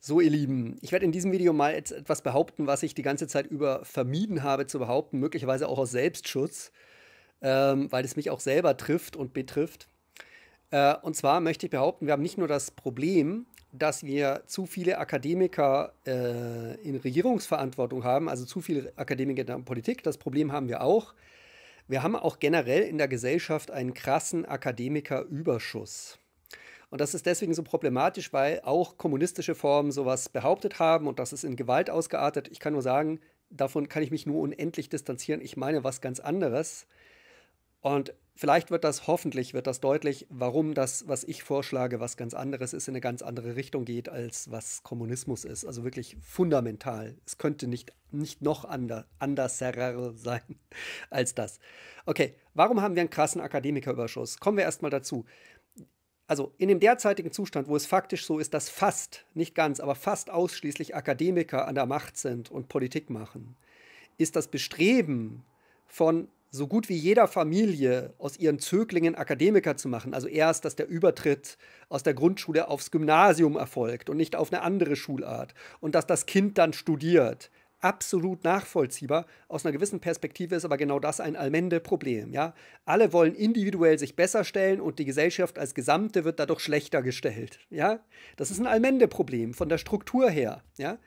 So, ihr Lieben, ich werde in diesem Video mal jetzt etwas behaupten, was ich die ganze Zeit über vermieden habe zu behaupten, möglicherweise auch aus Selbstschutz, ähm, weil es mich auch selber trifft und betrifft. Äh, und zwar möchte ich behaupten, wir haben nicht nur das Problem, dass wir zu viele Akademiker äh, in Regierungsverantwortung haben, also zu viele Akademiker in der Politik, das Problem haben wir auch. Wir haben auch generell in der Gesellschaft einen krassen Akademikerüberschuss. Und das ist deswegen so problematisch, weil auch kommunistische Formen sowas behauptet haben und das ist in Gewalt ausgeartet. Ich kann nur sagen, davon kann ich mich nur unendlich distanzieren. Ich meine was ganz anderes. Und vielleicht wird das, hoffentlich wird das deutlich, warum das, was ich vorschlage, was ganz anderes ist, in eine ganz andere Richtung geht, als was Kommunismus ist. Also wirklich fundamental. Es könnte nicht, nicht noch ander, anderser sein als das. Okay, warum haben wir einen krassen Akademikerüberschuss? Kommen wir erstmal dazu. Also in dem derzeitigen Zustand, wo es faktisch so ist, dass fast, nicht ganz, aber fast ausschließlich Akademiker an der Macht sind und Politik machen, ist das Bestreben von so gut wie jeder Familie aus ihren Zöglingen Akademiker zu machen, also erst, dass der Übertritt aus der Grundschule aufs Gymnasium erfolgt und nicht auf eine andere Schulart und dass das Kind dann studiert, absolut nachvollziehbar. Aus einer gewissen Perspektive ist aber genau das ein Allmende-Problem. Ja? Alle wollen individuell sich besser stellen und die Gesellschaft als Gesamte wird dadurch schlechter gestellt. Ja? Das ist ein Allmende-Problem von der Struktur her. Ja?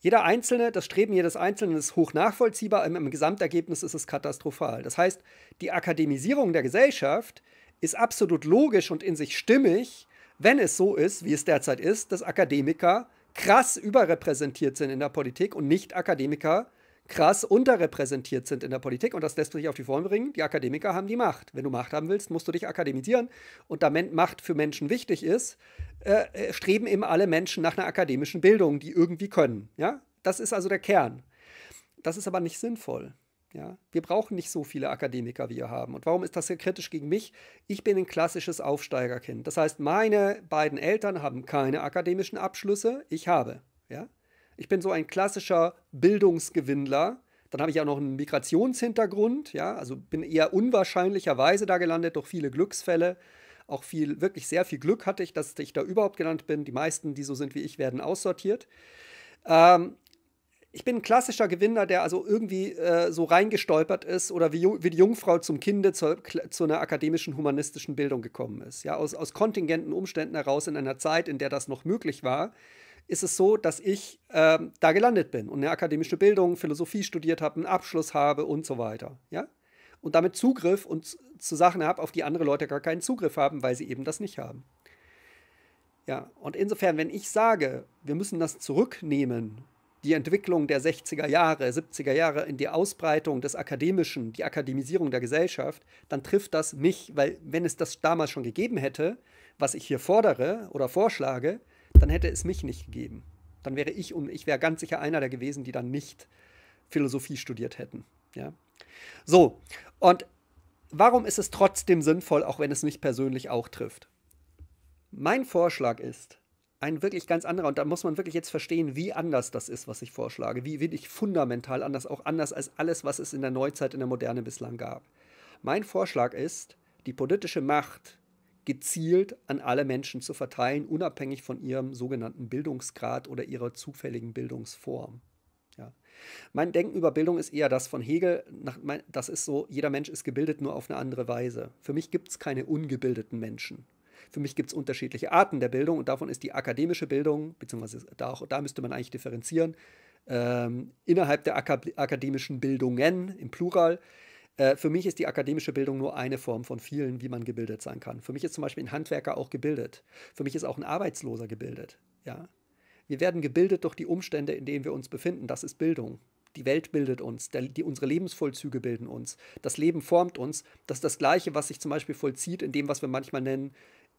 Jeder Einzelne, das Streben jedes Einzelnen ist hoch nachvollziehbar, im, im Gesamtergebnis ist es katastrophal. Das heißt, die Akademisierung der Gesellschaft ist absolut logisch und in sich stimmig, wenn es so ist, wie es derzeit ist, dass Akademiker krass überrepräsentiert sind in der Politik und Nicht-Akademiker krass unterrepräsentiert sind in der Politik und das lässt sich auf die Form bringen. Die Akademiker haben die Macht. Wenn du Macht haben willst, musst du dich akademisieren. Und da Macht für Menschen wichtig ist, äh, äh, streben eben alle Menschen nach einer akademischen Bildung, die irgendwie können. Ja? Das ist also der Kern. Das ist aber nicht sinnvoll. Ja? Wir brauchen nicht so viele Akademiker, wie wir haben. Und warum ist das hier kritisch gegen mich? Ich bin ein klassisches Aufsteigerkind. Das heißt, meine beiden Eltern haben keine akademischen Abschlüsse. Ich habe. Ja? Ich bin so ein klassischer Bildungsgewinnler. Dann habe ich auch noch einen Migrationshintergrund. Ja? Also bin eher unwahrscheinlicherweise da gelandet durch viele Glücksfälle. Auch viel, wirklich sehr viel Glück hatte ich, dass ich da überhaupt gelandet bin. Die meisten, die so sind wie ich, werden aussortiert. Ähm, ich bin ein klassischer Gewinner, der also irgendwie äh, so reingestolpert ist oder wie, wie die Jungfrau zum Kinde zur, zu einer akademischen humanistischen Bildung gekommen ist. Ja, aus, aus kontingenten Umständen heraus in einer Zeit, in der das noch möglich war, ist es so, dass ich äh, da gelandet bin und eine akademische Bildung, Philosophie studiert habe, einen Abschluss habe und so weiter. Ja? Und damit Zugriff und zu Sachen habe, auf die andere Leute gar keinen Zugriff haben, weil sie eben das nicht haben. Ja, und insofern, wenn ich sage, wir müssen das zurücknehmen, die Entwicklung der 60er Jahre, 70er Jahre in die Ausbreitung des Akademischen, die Akademisierung der Gesellschaft, dann trifft das mich, weil wenn es das damals schon gegeben hätte, was ich hier fordere oder vorschlage, dann hätte es mich nicht gegeben. Dann wäre ich und ich wäre ganz sicher einer der gewesen, die dann nicht Philosophie studiert hätten. Ja? So, und warum ist es trotzdem sinnvoll, auch wenn es mich persönlich auch trifft? Mein Vorschlag ist, ein wirklich ganz anderer. Und da muss man wirklich jetzt verstehen, wie anders das ist, was ich vorschlage. Wie wirklich fundamental anders, auch anders als alles, was es in der Neuzeit, in der Moderne bislang gab. Mein Vorschlag ist, die politische Macht gezielt an alle Menschen zu verteilen, unabhängig von ihrem sogenannten Bildungsgrad oder ihrer zufälligen Bildungsform. Ja. Mein Denken über Bildung ist eher das von Hegel. Nach, mein, das ist so, jeder Mensch ist gebildet nur auf eine andere Weise. Für mich gibt es keine ungebildeten Menschen. Für mich gibt es unterschiedliche Arten der Bildung und davon ist die akademische Bildung, beziehungsweise da, auch, da müsste man eigentlich differenzieren, ähm, innerhalb der Akad akademischen Bildungen im Plural. Äh, für mich ist die akademische Bildung nur eine Form von vielen, wie man gebildet sein kann. Für mich ist zum Beispiel ein Handwerker auch gebildet. Für mich ist auch ein Arbeitsloser gebildet. Ja? Wir werden gebildet durch die Umstände, in denen wir uns befinden. Das ist Bildung. Die Welt bildet uns, der, die, unsere Lebensvollzüge bilden uns, das Leben formt uns. Das ist das Gleiche, was sich zum Beispiel vollzieht in dem, was wir manchmal nennen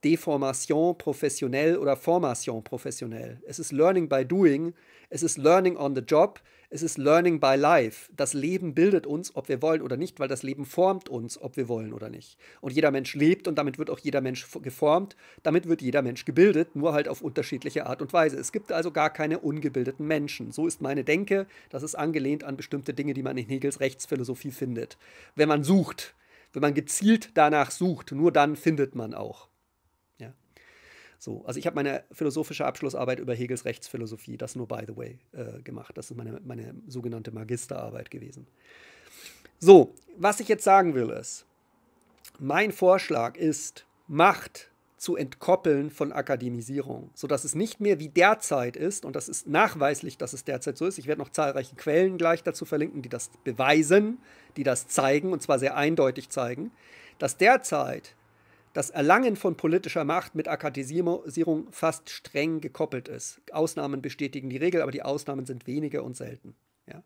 Deformation professionell oder Formation professionell. Es ist Learning by Doing, es ist Learning on the Job, es ist Learning by Life. Das Leben bildet uns, ob wir wollen oder nicht, weil das Leben formt uns, ob wir wollen oder nicht. Und jeder Mensch lebt und damit wird auch jeder Mensch geformt, damit wird jeder Mensch gebildet, nur halt auf unterschiedliche Art und Weise. Es gibt also gar keine ungebildeten Menschen. So ist meine Denke, das ist angelehnt an bestimmte Dinge, die man in Hegels Rechtsphilosophie findet. Wenn man sucht, wenn man gezielt danach sucht, nur dann findet man auch. So, also ich habe meine philosophische Abschlussarbeit über Hegels Rechtsphilosophie, das nur by the way, äh, gemacht. Das ist meine, meine sogenannte Magisterarbeit gewesen. So, was ich jetzt sagen will ist, mein Vorschlag ist, Macht zu entkoppeln von Akademisierung, sodass es nicht mehr wie derzeit ist, und das ist nachweislich, dass es derzeit so ist. Ich werde noch zahlreiche Quellen gleich dazu verlinken, die das beweisen, die das zeigen, und zwar sehr eindeutig zeigen, dass derzeit das Erlangen von politischer Macht mit Akatisierung fast streng gekoppelt ist. Ausnahmen bestätigen die Regel, aber die Ausnahmen sind wenige und selten. Ja?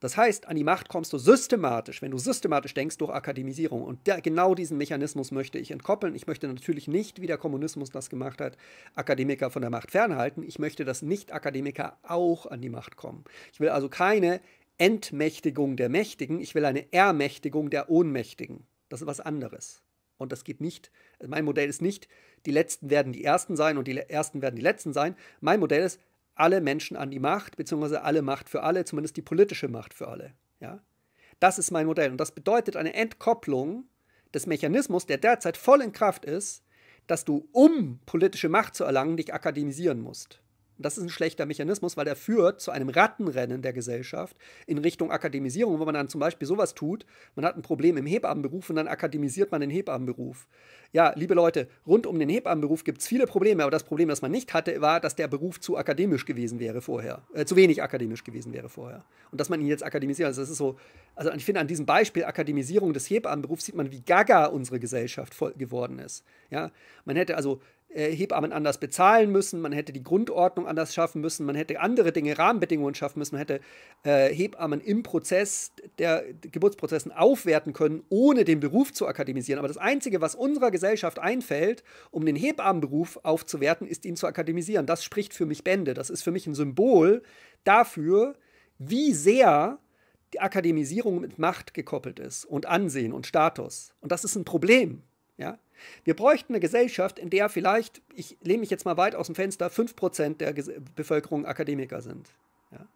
Das heißt, an die Macht kommst du systematisch, wenn du systematisch denkst, durch Akademisierung. Und der, genau diesen Mechanismus möchte ich entkoppeln. Ich möchte natürlich nicht, wie der Kommunismus das gemacht hat, Akademiker von der Macht fernhalten. Ich möchte, dass Nicht-Akademiker auch an die Macht kommen. Ich will also keine Entmächtigung der Mächtigen, ich will eine Ermächtigung der Ohnmächtigen. Das ist was anderes. Und das geht nicht. Mein Modell ist nicht, die Letzten werden die Ersten sein und die Ersten werden die Letzten sein. Mein Modell ist, alle Menschen an die Macht, beziehungsweise alle Macht für alle, zumindest die politische Macht für alle. Ja? Das ist mein Modell. Und das bedeutet eine Entkopplung des Mechanismus, der derzeit voll in Kraft ist, dass du, um politische Macht zu erlangen, dich akademisieren musst das ist ein schlechter Mechanismus, weil der führt zu einem Rattenrennen der Gesellschaft in Richtung Akademisierung, wo man dann zum Beispiel sowas tut, man hat ein Problem im Hebammenberuf und dann akademisiert man den Hebammenberuf. Ja, liebe Leute, rund um den Hebammenberuf gibt es viele Probleme, aber das Problem, das man nicht hatte, war, dass der Beruf zu akademisch gewesen wäre vorher, äh, zu wenig akademisch gewesen wäre vorher. Und dass man ihn jetzt akademisiert, also das ist so, also ich finde an diesem Beispiel Akademisierung des Hebammenberufs sieht man, wie gaga unsere Gesellschaft voll geworden ist. Ja, man hätte also äh, Hebammen anders bezahlen müssen, man hätte die Grundordnung anders schaffen müssen, man hätte andere Dinge, Rahmenbedingungen schaffen müssen, man hätte äh, Hebammen im Prozess der Geburtsprozessen aufwerten können, ohne den Beruf zu akademisieren. Aber das Einzige, was unserer Gesellschaft einfällt, um den Hebammenberuf aufzuwerten, ist ihn zu akademisieren. Das spricht für mich Bände. Das ist für mich ein Symbol dafür, wie sehr die Akademisierung mit Macht gekoppelt ist und Ansehen und Status. Und das ist ein Problem. Ja? Wir bräuchten eine Gesellschaft, in der vielleicht, ich lehne mich jetzt mal weit aus dem Fenster, 5% der Ges Bevölkerung Akademiker sind. Ja?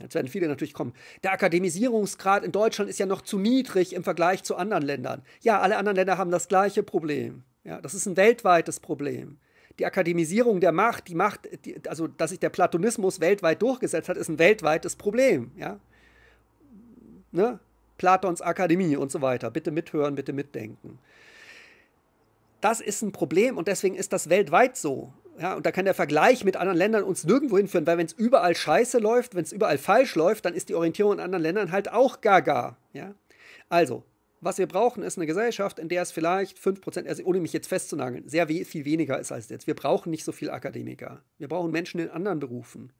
Jetzt werden viele natürlich kommen. Der Akademisierungsgrad in Deutschland ist ja noch zu niedrig im Vergleich zu anderen Ländern. Ja, alle anderen Länder haben das gleiche Problem. Ja, das ist ein weltweites Problem. Die Akademisierung der Macht, die Macht, die, also dass sich der Platonismus weltweit durchgesetzt hat, ist ein weltweites Problem. Ja? Ne? Platons Akademie und so weiter. Bitte mithören, bitte mitdenken das ist ein Problem und deswegen ist das weltweit so. Ja, und da kann der Vergleich mit anderen Ländern uns nirgendwo hinführen, weil wenn es überall scheiße läuft, wenn es überall falsch läuft, dann ist die Orientierung in anderen Ländern halt auch gaga. Ja? Also, was wir brauchen, ist eine Gesellschaft, in der es vielleicht 5%, also ohne mich jetzt festzunageln, sehr viel weniger ist als jetzt. Wir brauchen nicht so viel Akademiker. Wir brauchen Menschen in anderen Berufen.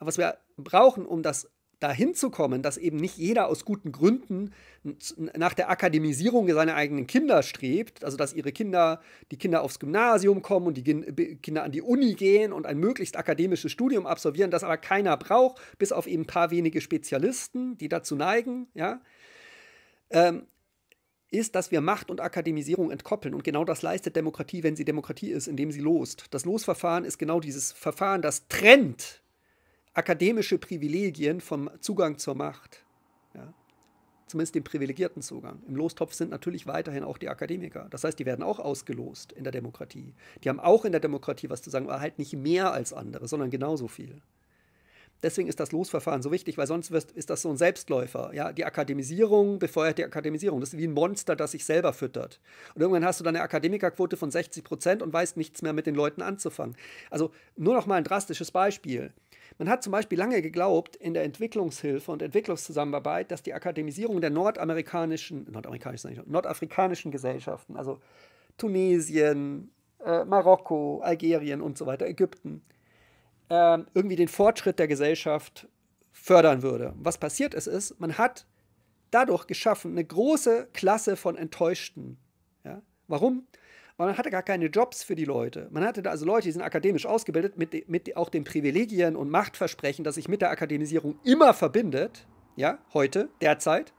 Aber was wir brauchen, um das dahin zu kommen, dass eben nicht jeder aus guten Gründen nach der Akademisierung seiner eigenen Kinder strebt, also dass ihre Kinder, die Kinder aufs Gymnasium kommen und die Kinder an die Uni gehen und ein möglichst akademisches Studium absolvieren, das aber keiner braucht, bis auf eben ein paar wenige Spezialisten, die dazu neigen, ja, ähm, ist, dass wir Macht und Akademisierung entkoppeln. Und genau das leistet Demokratie, wenn sie Demokratie ist, indem sie lost. Das Losverfahren ist genau dieses Verfahren, das trennt akademische Privilegien vom Zugang zur Macht. Ja. Zumindest den privilegierten Zugang. Im Lostopf sind natürlich weiterhin auch die Akademiker. Das heißt, die werden auch ausgelost in der Demokratie. Die haben auch in der Demokratie was zu sagen, aber halt nicht mehr als andere, sondern genauso viel. Deswegen ist das Losverfahren so wichtig, weil sonst wirst, ist das so ein Selbstläufer. Ja? Die Akademisierung befeuert die Akademisierung. Das ist wie ein Monster, das sich selber füttert. Und irgendwann hast du dann eine Akademikerquote von 60 Prozent und weißt nichts mehr mit den Leuten anzufangen. Also nur noch mal ein drastisches Beispiel. Man hat zum Beispiel lange geglaubt in der Entwicklungshilfe und Entwicklungszusammenarbeit, dass die Akademisierung der nordamerikanischen, nordamerikanischen, nordafrikanischen Gesellschaften, also Tunesien, äh, Marokko, Algerien und so weiter, Ägypten, ähm, irgendwie den Fortschritt der Gesellschaft fördern würde. Was passiert ist, ist, man hat dadurch geschaffen eine große Klasse von Enttäuschten. Ja? Warum? Weil man hatte gar keine Jobs für die Leute. Man hatte da also Leute, die sind akademisch ausgebildet, mit, mit auch den Privilegien und Machtversprechen, das sich mit der Akademisierung immer verbindet, ja, heute, derzeit.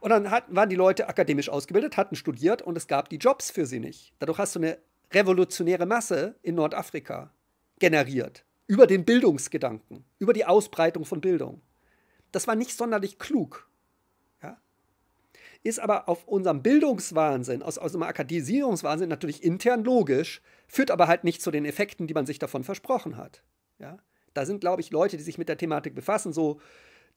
Und dann hatten, waren die Leute akademisch ausgebildet, hatten studiert und es gab die Jobs für sie nicht. Dadurch hast du eine revolutionäre Masse in Nordafrika generiert. Über den Bildungsgedanken, über die Ausbreitung von Bildung. Das war nicht sonderlich klug. Ja? Ist aber auf unserem Bildungswahnsinn, aus, aus unserem Akadisierungswahnsinn natürlich intern logisch, führt aber halt nicht zu den Effekten, die man sich davon versprochen hat. Ja? Da sind, glaube ich, Leute, die sich mit der Thematik befassen, so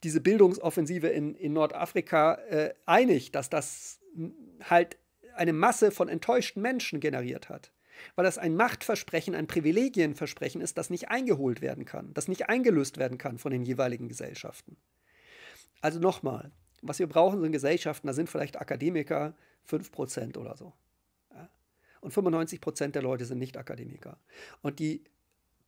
diese Bildungsoffensive in, in Nordafrika äh, einig, dass das hm, halt eine Masse von enttäuschten Menschen generiert hat weil das ein Machtversprechen, ein Privilegienversprechen ist, das nicht eingeholt werden kann, das nicht eingelöst werden kann von den jeweiligen Gesellschaften. Also nochmal, was wir brauchen sind Gesellschaften, da sind vielleicht Akademiker 5% oder so. Und 95% der Leute sind nicht Akademiker. Und die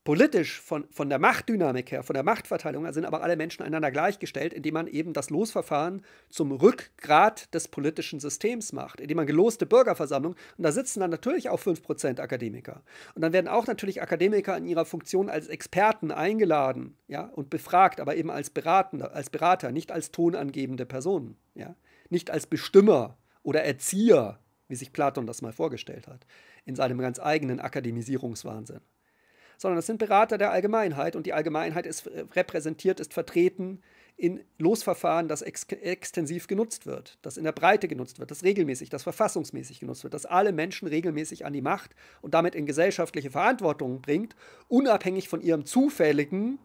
Politisch, von, von der Machtdynamik her, von der Machtverteilung her, sind aber alle Menschen einander gleichgestellt, indem man eben das Losverfahren zum Rückgrat des politischen Systems macht, indem man geloste Bürgerversammlung, und da sitzen dann natürlich auch 5% Akademiker. Und dann werden auch natürlich Akademiker in ihrer Funktion als Experten eingeladen ja, und befragt, aber eben als, Beratende, als Berater, nicht als tonangebende Personen, ja, nicht als Bestimmer oder Erzieher, wie sich Platon das mal vorgestellt hat, in seinem ganz eigenen Akademisierungswahnsinn sondern das sind Berater der Allgemeinheit und die Allgemeinheit ist äh, repräsentiert, ist vertreten in Losverfahren, das ex extensiv genutzt wird, das in der Breite genutzt wird, das regelmäßig, das verfassungsmäßig genutzt wird, das alle Menschen regelmäßig an die Macht und damit in gesellschaftliche Verantwortung bringt, unabhängig von ihrem zufälligen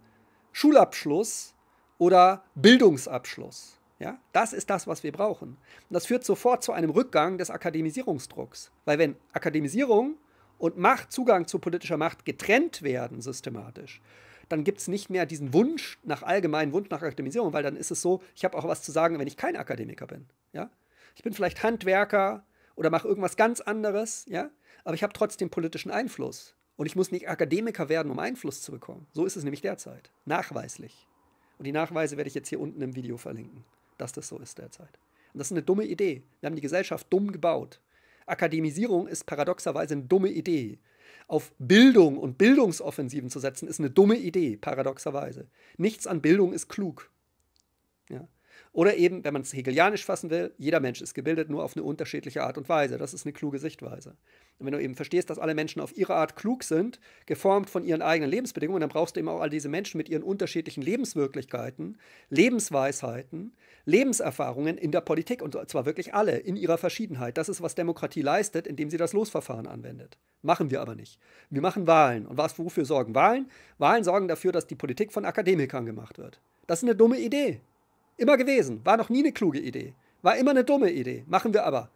Schulabschluss oder Bildungsabschluss. Ja, das ist das, was wir brauchen. Und das führt sofort zu einem Rückgang des Akademisierungsdrucks. Weil wenn Akademisierung und Macht, Zugang zu politischer Macht getrennt werden systematisch, dann gibt es nicht mehr diesen Wunsch nach allgemeinen Wunsch nach Akademisierung, weil dann ist es so, ich habe auch was zu sagen, wenn ich kein Akademiker bin. Ja? Ich bin vielleicht Handwerker oder mache irgendwas ganz anderes, ja? aber ich habe trotzdem politischen Einfluss. Und ich muss nicht Akademiker werden, um Einfluss zu bekommen. So ist es nämlich derzeit. Nachweislich. Und die Nachweise werde ich jetzt hier unten im Video verlinken, dass das so ist derzeit. Und das ist eine dumme Idee. Wir haben die Gesellschaft dumm gebaut. Akademisierung ist paradoxerweise eine dumme Idee. Auf Bildung und Bildungsoffensiven zu setzen, ist eine dumme Idee, paradoxerweise. Nichts an Bildung ist klug. Ja. Oder eben, wenn man es hegelianisch fassen will, jeder Mensch ist gebildet, nur auf eine unterschiedliche Art und Weise. Das ist eine kluge Sichtweise. Und wenn du eben verstehst, dass alle Menschen auf ihre Art klug sind, geformt von ihren eigenen Lebensbedingungen, dann brauchst du eben auch all diese Menschen mit ihren unterschiedlichen Lebenswirklichkeiten, Lebensweisheiten, Lebenserfahrungen in der Politik und zwar wirklich alle in ihrer Verschiedenheit. Das ist, was Demokratie leistet, indem sie das Losverfahren anwendet. Machen wir aber nicht. Wir machen Wahlen. Und was, wofür sorgen Wahlen? Wahlen sorgen dafür, dass die Politik von Akademikern gemacht wird. Das ist eine dumme Idee. Immer gewesen. War noch nie eine kluge Idee. War immer eine dumme Idee. Machen wir aber.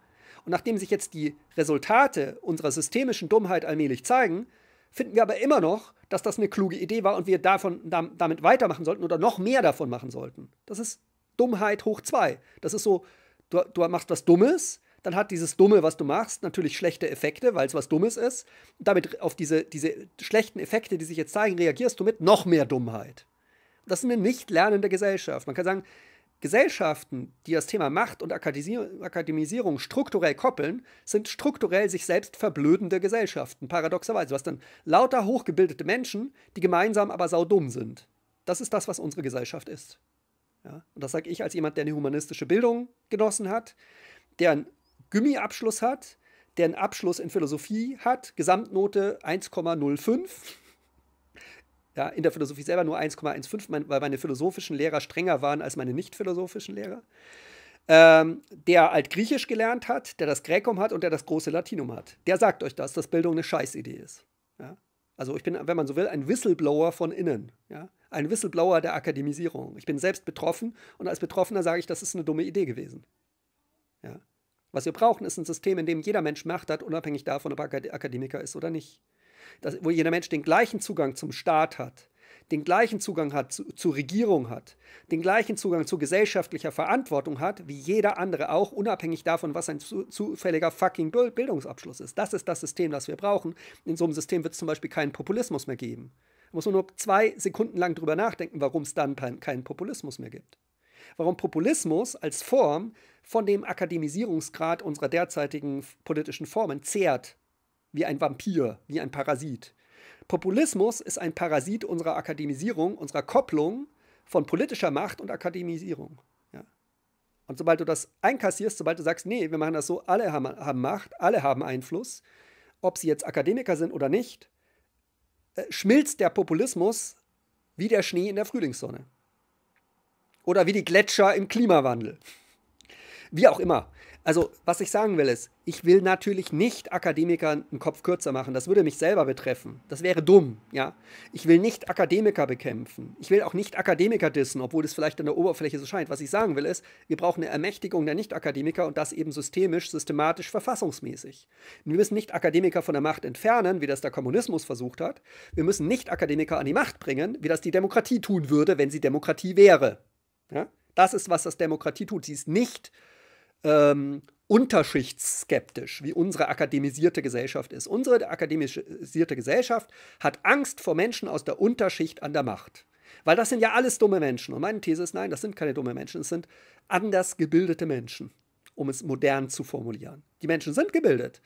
Und nachdem sich jetzt die Resultate unserer systemischen Dummheit allmählich zeigen, finden wir aber immer noch, dass das eine kluge Idee war und wir davon, damit weitermachen sollten oder noch mehr davon machen sollten. Das ist Dummheit hoch zwei. Das ist so, du, du machst was Dummes, dann hat dieses Dumme, was du machst, natürlich schlechte Effekte, weil es was Dummes ist. Und damit auf diese, diese schlechten Effekte, die sich jetzt zeigen, reagierst du mit noch mehr Dummheit. Das ist eine nicht lernende Gesellschaft. Man kann sagen, Gesellschaften, die das Thema Macht und Akademisierung strukturell koppeln, sind strukturell sich selbst verblödende Gesellschaften, paradoxerweise. Du hast dann lauter hochgebildete Menschen, die gemeinsam aber saudumm sind. Das ist das, was unsere Gesellschaft ist. Ja? Und das sage ich als jemand, der eine humanistische Bildung genossen hat, der einen Gummiabschluss hat, der einen Abschluss in Philosophie hat, Gesamtnote 1,05 ja, in der Philosophie selber nur 1,15, weil meine philosophischen Lehrer strenger waren als meine nicht-philosophischen Lehrer. Ähm, der Altgriechisch gelernt hat, der das Gräkum hat und der das große Latinum hat. Der sagt euch das, dass Bildung eine Scheißidee ist. Ja? Also ich bin, wenn man so will, ein Whistleblower von innen. Ja? Ein Whistleblower der Akademisierung. Ich bin selbst betroffen und als Betroffener sage ich, das ist eine dumme Idee gewesen. Ja? Was wir brauchen, ist ein System, in dem jeder Mensch Macht hat, unabhängig davon, ob er Akademiker ist oder nicht dass, wo jeder Mensch den gleichen Zugang zum Staat hat, den gleichen Zugang hat zu, zur Regierung hat, den gleichen Zugang zu gesellschaftlicher Verantwortung hat, wie jeder andere auch, unabhängig davon, was ein zu, zufälliger fucking Bildungsabschluss ist. Das ist das System, das wir brauchen. In so einem System wird es zum Beispiel keinen Populismus mehr geben. Da muss man nur zwei Sekunden lang drüber nachdenken, warum es dann keinen Populismus mehr gibt. Warum Populismus als Form von dem Akademisierungsgrad unserer derzeitigen politischen Formen zehrt wie ein Vampir, wie ein Parasit. Populismus ist ein Parasit unserer Akademisierung, unserer Kopplung von politischer Macht und Akademisierung. Ja. Und sobald du das einkassierst, sobald du sagst, nee, wir machen das so, alle haben, haben Macht, alle haben Einfluss, ob sie jetzt Akademiker sind oder nicht, äh, schmilzt der Populismus wie der Schnee in der Frühlingssonne. Oder wie die Gletscher im Klimawandel. Wie auch immer. Also, was ich sagen will, ist, ich will natürlich nicht Akademikern einen Kopf kürzer machen. Das würde mich selber betreffen. Das wäre dumm, ja. Ich will nicht Akademiker bekämpfen. Ich will auch nicht Akademiker dissen, obwohl das vielleicht an der Oberfläche so scheint. Was ich sagen will, ist, wir brauchen eine Ermächtigung der Nicht-Akademiker und das eben systemisch, systematisch, verfassungsmäßig. wir müssen nicht Akademiker von der Macht entfernen, wie das der Kommunismus versucht hat. Wir müssen nicht Akademiker an die Macht bringen, wie das die Demokratie tun würde, wenn sie Demokratie wäre. Ja? Das ist, was das Demokratie tut. Sie ist nicht ähm, unterschichtsskeptisch, wie unsere akademisierte Gesellschaft ist. Unsere akademisierte Gesellschaft hat Angst vor Menschen aus der Unterschicht an der Macht. Weil das sind ja alles dumme Menschen. Und meine These ist, nein, das sind keine dumme Menschen, es sind anders gebildete Menschen, um es modern zu formulieren. Die Menschen sind gebildet.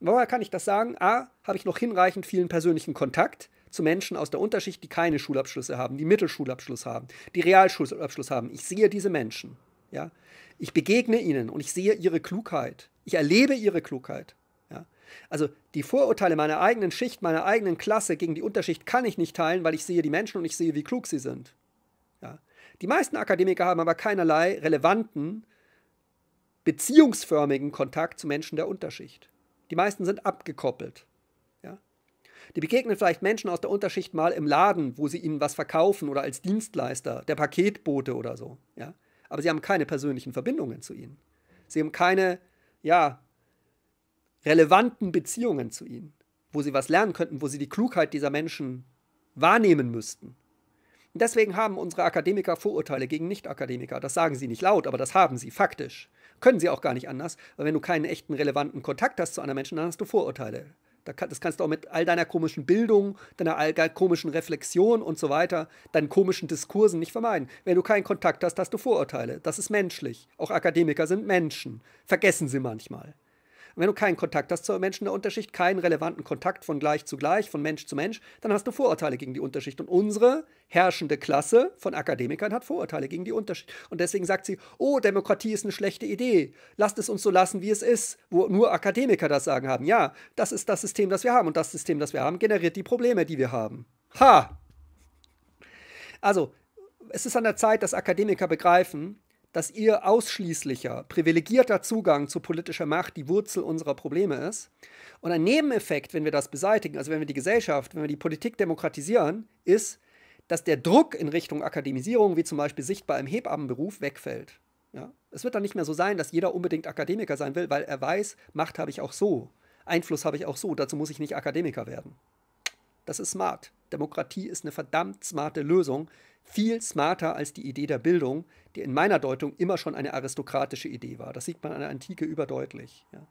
Woher kann ich das sagen? A, habe ich noch hinreichend vielen persönlichen Kontakt zu Menschen aus der Unterschicht, die keine Schulabschlüsse haben, die Mittelschulabschluss haben, die Realschulabschluss haben. Ich sehe diese Menschen. Ja? Ich begegne ihnen und ich sehe ihre Klugheit. Ich erlebe ihre Klugheit. Ja? Also die Vorurteile meiner eigenen Schicht, meiner eigenen Klasse gegen die Unterschicht kann ich nicht teilen, weil ich sehe die Menschen und ich sehe, wie klug sie sind. Ja? Die meisten Akademiker haben aber keinerlei relevanten, beziehungsförmigen Kontakt zu Menschen der Unterschicht. Die meisten sind abgekoppelt. Die begegnen vielleicht Menschen aus der Unterschicht mal im Laden, wo sie ihnen was verkaufen oder als Dienstleister, der Paketbote oder so. Ja? aber sie haben keine persönlichen Verbindungen zu ihnen. Sie haben keine, ja, relevanten Beziehungen zu ihnen, wo sie was lernen könnten, wo sie die Klugheit dieser Menschen wahrnehmen müssten. Und deswegen haben unsere Akademiker Vorurteile gegen Nicht-Akademiker. Das sagen sie nicht laut, aber das haben sie faktisch. Können sie auch gar nicht anders, weil wenn du keinen echten relevanten Kontakt hast zu anderen Menschen, dann hast du Vorurteile das kannst du auch mit all deiner komischen Bildung, deiner all komischen Reflexion und so weiter, deinen komischen Diskursen nicht vermeiden. Wenn du keinen Kontakt hast, hast du Vorurteile. Das ist menschlich. Auch Akademiker sind Menschen. Vergessen sie manchmal wenn du keinen Kontakt hast zu Menschen der Unterschicht, keinen relevanten Kontakt von gleich zu gleich, von Mensch zu Mensch, dann hast du Vorurteile gegen die Unterschicht. Und unsere herrschende Klasse von Akademikern hat Vorurteile gegen die Unterschicht. Und deswegen sagt sie, oh, Demokratie ist eine schlechte Idee. Lasst es uns so lassen, wie es ist, wo nur Akademiker das sagen haben. Ja, das ist das System, das wir haben. Und das System, das wir haben, generiert die Probleme, die wir haben. Ha! Also, es ist an der Zeit, dass Akademiker begreifen, dass ihr ausschließlicher, privilegierter Zugang zu politischer Macht die Wurzel unserer Probleme ist. Und ein Nebeneffekt, wenn wir das beseitigen, also wenn wir die Gesellschaft, wenn wir die Politik demokratisieren, ist, dass der Druck in Richtung Akademisierung, wie zum Beispiel sichtbar im Hebammenberuf, wegfällt. Ja? Es wird dann nicht mehr so sein, dass jeder unbedingt Akademiker sein will, weil er weiß, Macht habe ich auch so, Einfluss habe ich auch so, dazu muss ich nicht Akademiker werden. Das ist smart. Demokratie ist eine verdammt smarte Lösung, viel smarter als die Idee der Bildung, die in meiner Deutung immer schon eine aristokratische Idee war. Das sieht man an der Antike überdeutlich. Ja.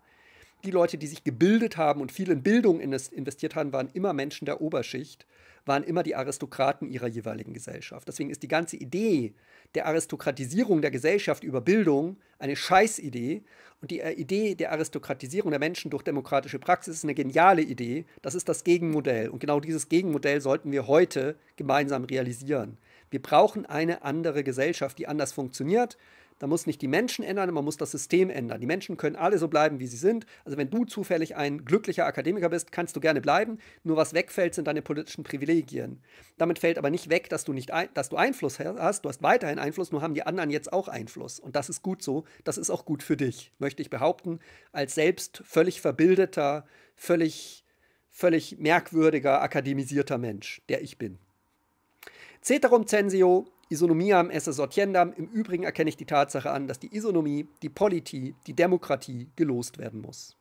Die Leute, die sich gebildet haben und viel in Bildung investiert haben, waren immer Menschen der Oberschicht, waren immer die Aristokraten ihrer jeweiligen Gesellschaft. Deswegen ist die ganze Idee der Aristokratisierung der Gesellschaft über Bildung eine Scheißidee und die äh, Idee der Aristokratisierung der Menschen durch demokratische Praxis ist eine geniale Idee. Das ist das Gegenmodell und genau dieses Gegenmodell sollten wir heute gemeinsam realisieren. Wir brauchen eine andere Gesellschaft, die anders funktioniert. Da muss nicht die Menschen ändern, man muss das System ändern. Die Menschen können alle so bleiben, wie sie sind. Also wenn du zufällig ein glücklicher Akademiker bist, kannst du gerne bleiben. Nur was wegfällt, sind deine politischen Privilegien. Damit fällt aber nicht weg, dass du, nicht ein, dass du Einfluss hast. Du hast weiterhin Einfluss, nur haben die anderen jetzt auch Einfluss. Und das ist gut so. Das ist auch gut für dich, möchte ich behaupten. Als selbst völlig verbildeter, völlig, völlig merkwürdiger, akademisierter Mensch, der ich bin. Ceterum censio, Isonomiam esse sortiendam. Im Übrigen erkenne ich die Tatsache an, dass die Isonomie, die Politie, die Demokratie gelost werden muss.